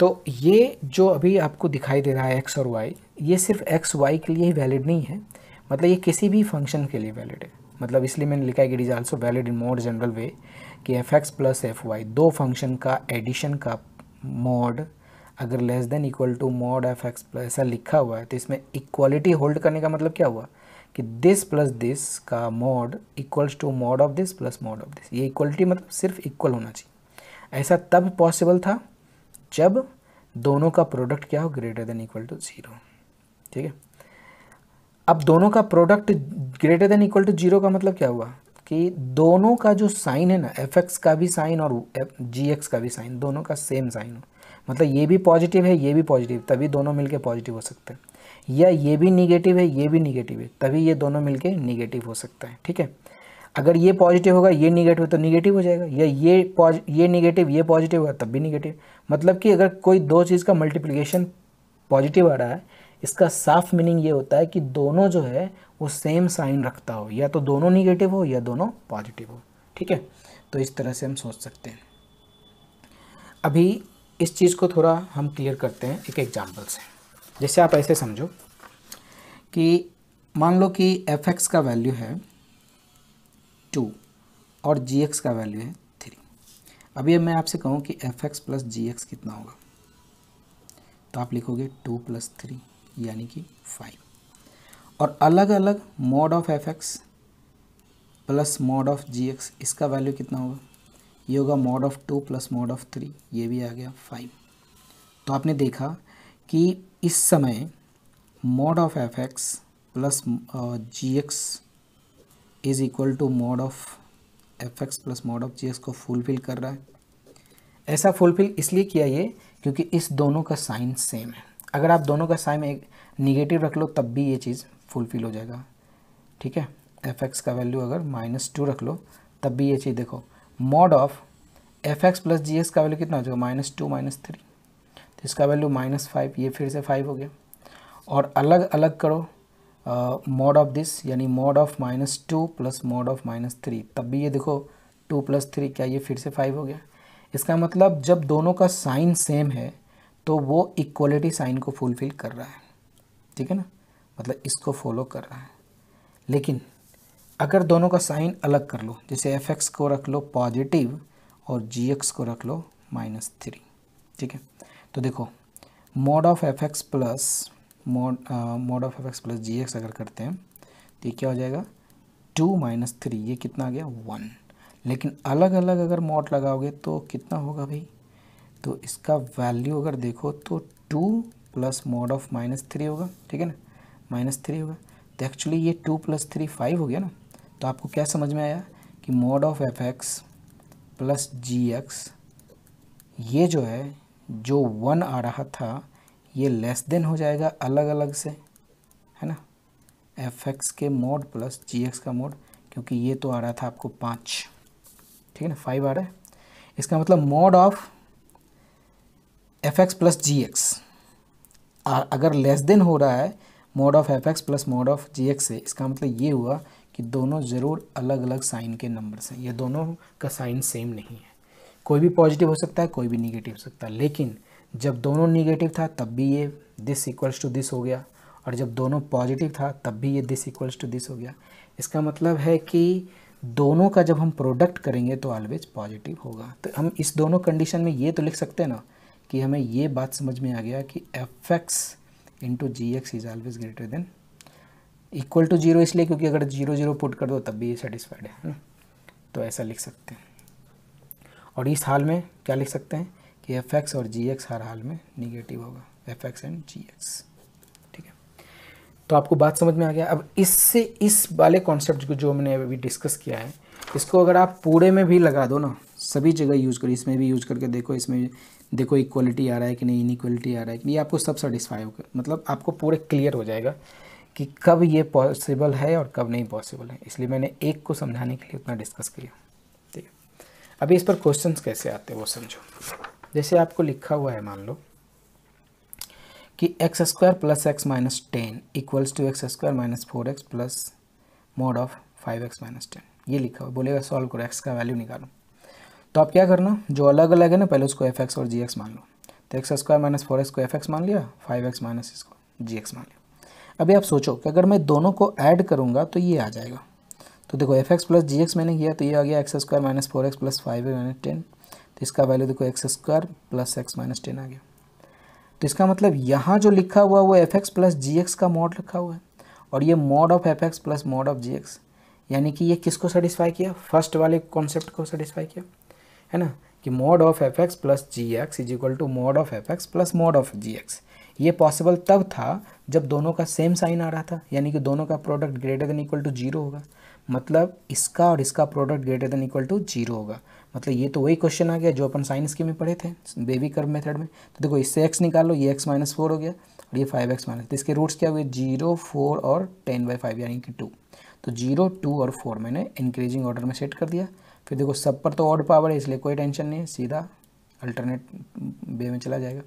तो ये जो अभी आपको दिखाई दे रहा है एक्स और वाई ये सिर्फ एक्स वाई के लिए ही वैलिड नहीं है मतलब ये किसी भी फंक्शन के लिए वैलिड है मतलब इसलिए मैंने लिखा है कि it is also valid in more general way कि f x plus f y दो फंक्शन का एडिशन का मोड अगर less than equal to mod f x plus ऐसा लिखा हुआ है तो इसमें इक्वालिटी होल्ड करने का मतलब क्या हुआ कि दिस प्लस दिस का mod equals to mod of this plus mod of this ये इक्वलिटी मतलब सिर्फ इक्वल होना चाहिए ऐसा तब पॉसिबल था जब दोनों का प्रोडक्ट क्या हो greater than equal to zero ठीक है अब दोनों का product greater than equal to zero का मतलब क्या हुआ कि दोनों का जो साइन है ना एफ एक्स का भी साइन और जी एक्स का भी साइन दोनों का सेम साइन हो मतलब ये भी पॉजिटिव है ये भी पॉजिटिव तभी दोनों मिलके पॉजिटिव हो सकते हैं या ये भी निगेटिव है ये भी निगेटिव है तभी ये दोनों मिलके निगेटिव हो सकता है ठीक है अगर ये पॉजिटिव होगा ये निगेटिव तो निगेटिव हो जाएगा या ये ये निगेटिव ये पॉजिटिव होगा तब भी निगेटिव मतलब कि अगर कोई दो चीज़ का मल्टीप्लीकेशन पॉजिटिव आ रहा है इसका साफ मीनिंग ये होता है कि दोनों जो है वो सेम साइन रखता हो या तो दोनों निगेटिव हो या दोनों पॉजिटिव हो ठीक है तो इस तरह से हम सोच सकते हैं अभी इस चीज़ को थोड़ा हम क्लियर करते हैं एक एग्जाम्पल से जैसे आप ऐसे समझो कि मान लो कि एफ एक्स का वैल्यू है टू और जी एक्स का वैल्यू है थ्री अभी अब मैं आपसे कहूँ कि f x plus g x कितना होगा तो आप लिखोगे टू प्लस थ्री यानी कि फाइव और अलग अलग mod of f x plus mod of g x इसका वैल्यू कितना होगा ये होगा mod of two plus mod of three ये भी आ गया फाइव तो आपने देखा कि इस समय mod of f x plus g x is equal to mod of f x plus mod of g x को फुलफिल कर रहा है ऐसा फुलफिल इसलिए किया ये क्योंकि इस दोनों का साइन सेम है अगर आप दोनों का साइन एक निगेटिव रख लो तब भी ये चीज़ फुलफिल हो जाएगा ठीक है एफ एक्स का वैल्यू अगर माइनस टू रख लो तब भी ये चीज़ देखो mod of f x plus g x का वैल्यू कितना हो जाएगा माइनस टू माइनस थ्री तो इसका वैल्यू माइनस फाइव ये फिर से फाइव हो गया और अलग अलग करो मॉड ऑफ दिस यानी mod of minus two plus mod of minus three तब भी ये देखो टू प्लस थ्री क्या ये फिर से फाइव हो गया इसका मतलब जब दोनों का साइन सेम है तो वो इक्वलिटी साइन को फुलफिल कर रहा है ठीक है ना मतलब इसको फॉलो कर रहा है लेकिन अगर दोनों का साइन अलग कर लो जैसे एफ एक्स को रख लो पॉजिटिव और जी एक्स को रख लो माइनस थ्री ठीक है तो देखो mod of f x plus mod mod of f x plus g x अगर करते हैं तो ये क्या हो जाएगा टू माइनस थ्री ये कितना आ गया वन लेकिन अलग अलग अगर मोड लगाओगे तो कितना होगा भाई तो इसका वैल्यू अगर देखो तो two plus mod of minus three होगा ठीक है ना माइनस थ्री होगा तो एक्चुअली ये टू प्लस थ्री फाइव हो गया ना तो आपको क्या समझ में आया कि mod of f x plus g x ये जो है जो वन आ रहा था ये लेस देन हो जाएगा अलग अलग से है ना एफ एक्स के मोड प्लस जी एक्स का मोड क्योंकि ये तो आ रहा था आपको पाँच ठीक है ना फाइव आ रहा है इसका मतलब mod of f x plus g x अगर लेस देन हो रहा है mod of f x plus mod of g x से इसका मतलब ये हुआ कि दोनों ज़रूर अलग अलग साइन के नंबर्स हैं ये दोनों का साइन सेम नहीं है कोई भी पॉजिटिव हो सकता है कोई भी निगेटिव हो सकता है लेकिन जब दोनों निगेटिव था तब भी ये दिस इक्वल्स टू दिस हो गया और जब दोनों पॉजिटिव था तब भी ये दिस इक्वल्स टू दिस हो गया इसका मतलब है कि दोनों का जब हम प्रोडक्ट करेंगे तो ऑलवेज पॉजिटिव होगा तो हम इस दोनों कंडीशन में ये तो लिख सकते हैं ना कि हमें ये बात समझ में आ गया कि f x into g x is always greater than equal to zero इसलिए क्योंकि अगर जीरो जीरो पुट कर दो तब भी ये सेटिस्फाइड है ना तो ऐसा लिख सकते हैं और इस हाल में क्या लिख सकते हैं कि एफ एक्स और जी एक्स हर हाल में निगेटिव होगा f x and g x ठीक है तो आपको बात समझ में आ गया अब इससे इस वाले कॉन्सेप्ट को जो मैंने अभी डिस्कस किया है इसको अगर आप पूरे में भी लगा दो ना सभी जगह यूज़ करो इसमें भी यूज करके देखो इसमें देखो इक्वलिटी आ रहा है कि नहीं इनक्वलिटी आ रहा है कि नहीं आपको सब सेटिस्फाई होगा मतलब आपको पूरे क्लियर हो जाएगा कि कब ये पॉसिबल है और कब नहीं पॉसिबल है इसलिए मैंने एक को समझाने के लिए उतना डिस्कस किया ठीक है अभी इस पर क्वेश्चन कैसे आते हैं वो समझो जैसे आपको लिखा हुआ है मान लो कि x square plus x minus ten equals to x square minus four x plus mod of five x minus ten ये लिखा हुआ बोलेगा सॉल्व करो एक्स का वैल्यू निकालो तो आप क्या करना जो अलग अलग है ना पहले उसको एफ एक्स और जी एक्स मान लो तो x square minus four x को एफ एक्स मान लिया फाइव एक्स माइनस इसको जी एक्स मान लिया अभी आप सोचो कि अगर मैं दोनों को ऐड करूँगा तो ये आ जाएगा तो देखो f x plus g x मैंने किया तो ये आ गया x square minus four x plus five minus ten तो इसका वैल्यू देखो x square plus x minus ten आ गया तो इसका मतलब यहाँ जो लिखा हुआ वो f x plus g x का मॉड लिखा हुआ है और ये mod of f x plus mod of g x यानी कि ये किसको सेटिस्फाई किया फर्स्ट वाले कॉन्सेप्ट को सेटिस्फाई किया है ना कि mod of f x plus g x is equal to mod of f x plus mod of g x ये पॉसिबल तब था जब दोनों का सेम साइन आ रहा था यानी कि दोनों का product greater than equal to zero होगा मतलब इसका और इसका product greater than equal to zero होगा मतलब ये तो वही क्वेश्चन आ गया जो अपन साइंस के में पढ़े थे बेबी कर्व मेथड में तो देखो इससे एक्स निकाल लो ये एक्स माइनस फोर हो गया और ये फाइव एक्स माइनस तो इसके रूट्स क्या हुए जीरो फोर और टेन बाई फाइव यानी कि टू तो जीरो टू और फोर मैंने इंक्रीजिंग ऑर्डर में सेट कर दिया फिर देखो सब पर तो ऑड पावर है इसलिए कोई टेंशन नहीं है सीधा अल्टरनेट वे में चला जाएगा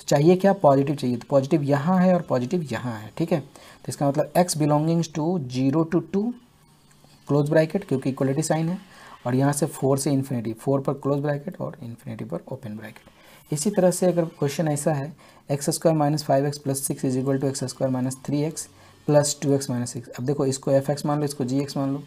तो चाहिए क्या पॉजिटिव चाहिए तो पॉजिटिव यहाँ है और पॉजिटिव यहाँ है ठीक है तो इसका मतलब x belongings to zero to two close bracket क्योंकि इक्वलिटी साइन है और यहाँ से फोर से इन्फिनिटी फोर पर क्लोज ब्रैकेट और इन्फिनिटी पर ओपन ब्रैकेट इसी तरह से अगर क्वेश्चन ऐसा है x square minus five x plus six is equal to x square minus three x plus two x minus six अब देखो इसको एफ एक्स मान लो इसको जी एक्स मान लो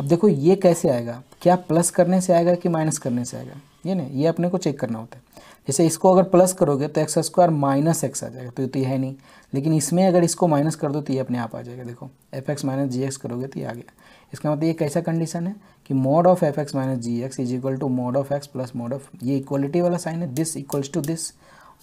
अब देखो ये कैसे आएगा क्या प्लस करने से आएगा कि माइनस करने से आएगा ये ना ये अपने को चेक करना होता है जैसे इसको अगर प्लस करोगे तो एक्स स्क्वायर माइनस एक्स आ जाएगा तो ये तो है नहीं लेकिन इसमें अगर इसको माइनस कर दो तो ये अपने आप आ जाएगा देखो f x minus g x करोगे तो ये आ गया इसका मतलब ये कैसा कंडीशन है कि mod of f x minus g x is equal to mod of x plus mod of ये इक्वलिटी वाला साइन है दिस इक्वल्स टू दिस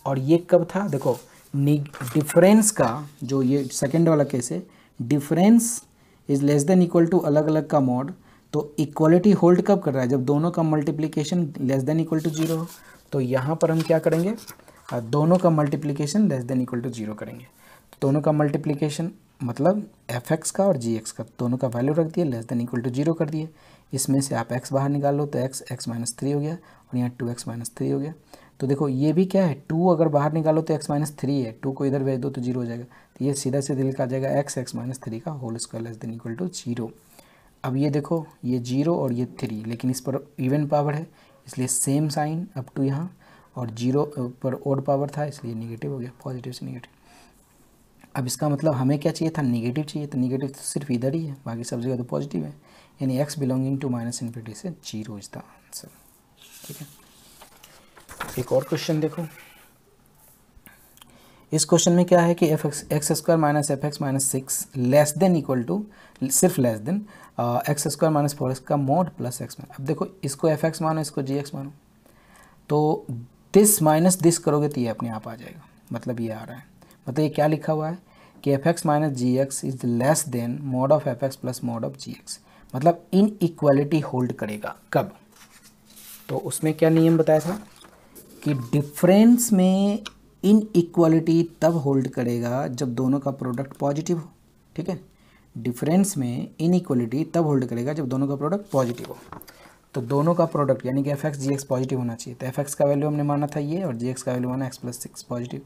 और ये कब था देखो डिफरेंस का जो ये सेकेंड वाला केस है difference is less than equal to अलग अलग का मोड तो इक्वालिटी होल्ड कब कर रहा है जब दोनों का multiplication less than equal to zero हो तो यहाँ पर हम क्या करेंगे दोनों का multiplication less than equal to zero करेंगे दोनों का मल्टीप्लीकेशन मतलब एफ एक्स का और जी एक्स का दोनों का वैल्यू रख दिए less than equal to zero कर दिए इसमें से आप एक्स बाहर निकाल लो तो एक्स एक्स माइनस थ्री हो गया और यहाँ टू एक्स माइनस थ्री हो गया तो देखो ये भी क्या है टू अगर बाहर निकालो तो एक्स माइनस थ्री है टू को इधर भेज दो तो जीरो हो जाएगा तो ये सीधा सीधे लिखा जाएगा एक्स एक्स माइनस थ्री का whole square less than equal to zero अब ये देखो ये जीरो और ये थ्री लेकिन इस पर इवन पावर है इसलिए सेम साइन अप टू यहाँ और जीरो पर ओड पावर था इसलिए निगेटिव हो गया पॉजिटिव से निगेटिव अब इसका मतलब हमें क्या चाहिए था निगेटिव चाहिए तो निगेटिव तो सिर्फ इधर ही है बाकी सब जगह तो पॉजिटिव है यानी x belonging to minus infinity से जीरो इज द आंसर ठीक है एक और क्वेश्चन देखो इस क्वेश्चन में क्या है कि f x x square minus f x minus six less than equal to सिर्फ less than x square minus four x का मोड प्लस एक्स माइनस अब देखो इसको एफ एक्स मानो इसको जी एक्स मानो तो दिस माइनस दिस करोगे तो ये अपने आप आ जाएगा मतलब ये आ रहा है मतलब ये क्या लिखा हुआ है कि f x minus g x is less than mod of f x plus mod of g x मतलब इन इक्वालिटी होल्ड करेगा कब तो उसमें क्या नियम बताया था कि डिफरेंस में इन इक्वालिटी तब होल्ड करेगा जब दोनों का प्रोडक्ट पॉजिटिव हो ठीक है डिफरेंस में इन इक्वालिटी तब होल्ड करेगा जब दोनों का प्रोडक्ट पॉजिटिव हो तो दोनों का प्रोडक्ट यानी कि f x g x positive होना चाहिए तो एफ एक्स का वैल्यू हमने माना था ये और जी एक्स का वैल्यू माना एक्स प्लस सिक्स पॉजिटिव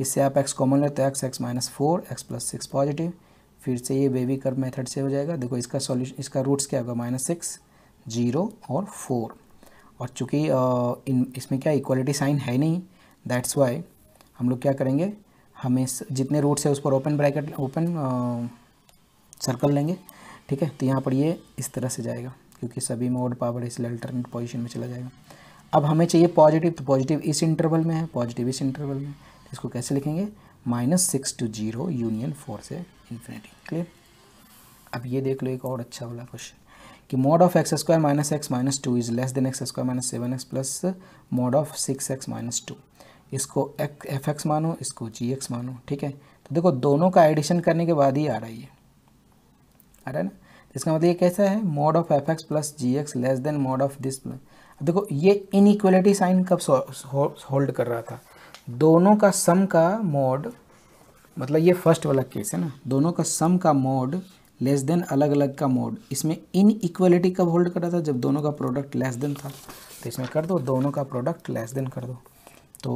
इससे आप एक्स कॉमन लेते हैं x x minus four x plus six positive फिर से ये बेबी कर मेथड से हो जाएगा देखो इसका सॉल्यूशन इसका रूट्स क्या होगा माइनस सिक्स जीरो और फोर और चूँकि इन इसमें क्या इक्वालिटी साइन है नहीं दैट्स वाई हम लोग क्या करेंगे हमें जितने रूट्स है उस पर ओपन ब्रैकेट ओपन सर्कल लेंगे ठीक है तो यहाँ पर ये इस तरह से जाएगा क्योंकि सभी में ओड पावर इसलिए अल्टरनेट पोजिशन में चला जाएगा अब हमें चाहिए पॉजिटिव तो पॉजिटिव इस इंटरवल में है पॉजिटिव इस इंटरवल में तो इसको कैसे लिखेंगे minus six to zero union four से इन्फिनिटी क्लियर अब ये देख लो एक और अच्छा वाला क्वेश्चन कि mod of x square minus x minus two is less than x square minus seven x plus mod of six x minus two इसको एफ एक्स मानो इसको जी एक्स मानो ठीक है तो देखो दोनों का एडिशन करने के बाद ही आ रहा है ये आ रहा है ना तो इसका मतलब ये कैसा है mod of f x plus g x less than mod of this plus देखो ये इनइक्वलिटी साइन कब होल्ड कर रहा था दोनों का सम का मोड मतलब ये फर्स्ट वाला केस है ना दोनों का सम का मोड लेस देन अलग अलग का मोड इसमें इन इक्वलिटी कब होल्ड कर रहा था जब दोनों का प्रोडक्ट लेस देन था तो इसमें कर दो दोनों का प्रोडक्ट लेस देन कर दो तो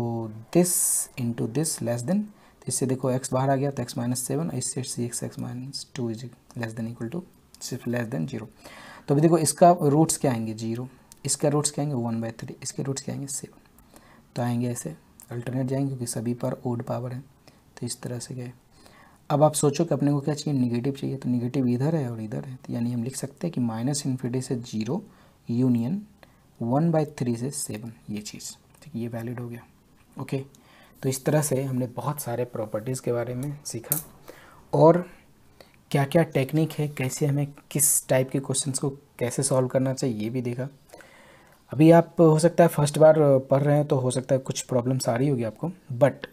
this into this less than इससे देखो एक्स बाहर आ गया तो एक्स माइनस सेवन इससे see x x minus two is less than equal to सिर्फ लेस देन जीरो तो अभी देखो इसका रूट्स क्या आएंगे जीरो इसका रूट्स क्या आएंगे वन बाई थ्री इसके रूट्स क्या आएंगे सेवन तो आएंगे ऐसे अल्टरनेट जाएंगे क्योंकि सभी पर ओड पावर है तो इस तरह से गए अब आप सोचो कि अपने को क्या चाहिए निगेटिव चाहिए तो निगेटिव इधर है और इधर है तो यानी हम लिख सकते हैं कि माइनस इन्फिनिटी से zero union one by three से सेवन ये चीज़ ठीक ये वैलिड हो गया ओके तो इस तरह से हमने बहुत सारे प्रॉपर्टीज़ के बारे में सीखा और क्या क्या टेक्निक है कैसे हमें किस टाइप के क्वेश्चंस को कैसे सॉल्व करना चाहिए ये भी देखा अभी आप हो सकता है फर्स्ट बार पढ़ रहे हैं तो हो सकता है कुछ प्रॉब्लम सारी होगी आपको बट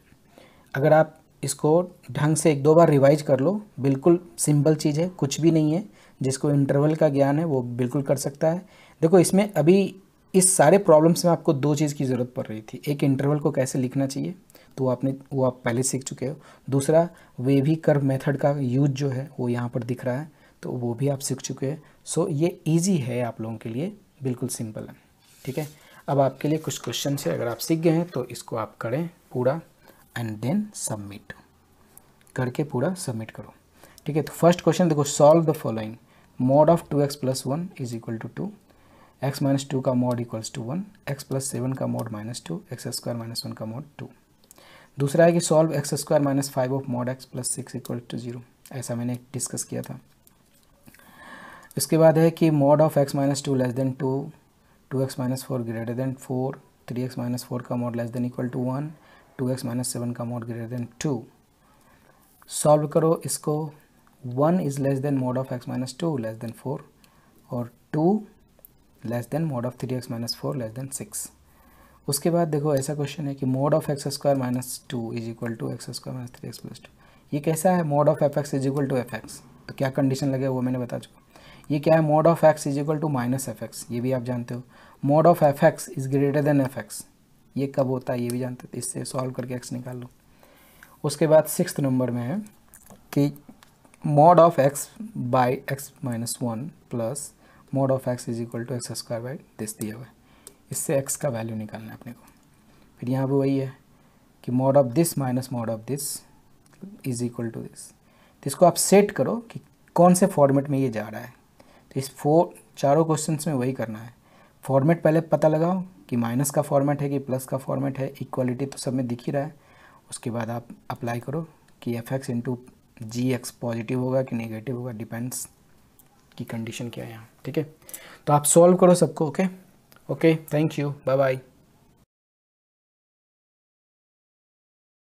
अगर आप इसको ढंग से एक दो बार रिवाइज कर लो बिल्कुल सिंपल चीज़ है कुछ भी नहीं है जिसको इंटरवल का ज्ञान है वो बिल्कुल कर सकता है देखो इसमें अभी इस सारे प्रॉब्लम्स में आपको दो चीज़ की ज़रूरत पड़ रही थी एक इंटरवल को कैसे लिखना चाहिए तो आपने वो आप पहले सीख चुके हो दूसरा वे भी कर्व मेथड का यूज जो है वो यहाँ पर दिख रहा है तो वो भी आप सीख चुके हैं सो ये ईजी है आप लोगों के लिए बिल्कुल सिंपल है ठीक है अब आपके लिए कुछ क्वेश्चन है अगर आप सीख गए हैं तो इसको आप करें पूरा एंड देन सबमिट करके पूरा सबमिट करो ठीक है तो फर्स्ट क्वेश्चन देखो solve the following mod of two x plus one is equal to to x minus two का mod equals to one x plus seven का mod minus two x square minus one का mod two दूसरा है कि solve x square minus five of mod x plus six equal to zero ऐसा मैंने discuss किया था इसके बाद है कि mod of x minus two less than two to x minus four greater than four three x minus four का mod less than equal to one two x minus seven का mod greater than two solve करो इसको one is less than mod of x minus two less than four और two less than mod of three x minus four less than six उसके बाद देखो ऐसा question है कि mod of x square minus two is equal to x square minus three x plus two ये कैसा है mod of f x is equal to f x तो क्या कंडीशन लगे वो मैंने बता चुका ये क्या है mod of x is equal to minus f x ये भी आप जानते हो mod of f x is greater than f x ये कब होता है ये भी जानते हो इससे सॉल्व करके एक्स निकाल लो उसके बाद सिक्स नंबर में है कि mod of x by x minus one plus mod of x is equal to x square by this दिया हुआ है इससे एक्स का वैल्यू निकालना है अपने को फिर यहाँ पर वही है कि mod of this minus mod of this is equal to this तो इसको आप सेट करो कि कौन से फॉर्मेट में ये जा रहा है तो इस फोर चारों क्वेश्चन में वही करना है फॉर्मेट पहले पता लगाओ कि माइनस का फॉर्मेट है कि प्लस का फॉर्मेट है इक्वालिटी तो सब में दिख ही रहा है उसके बाद आप अप्लाई करो कि f x into g x positive होगा कि नेगेटिव होगा डिपेंड्स की कंडीशन क्या है यहाँ ठीक है तो आप सॉल्व करो सबको okay okay thank you bye bye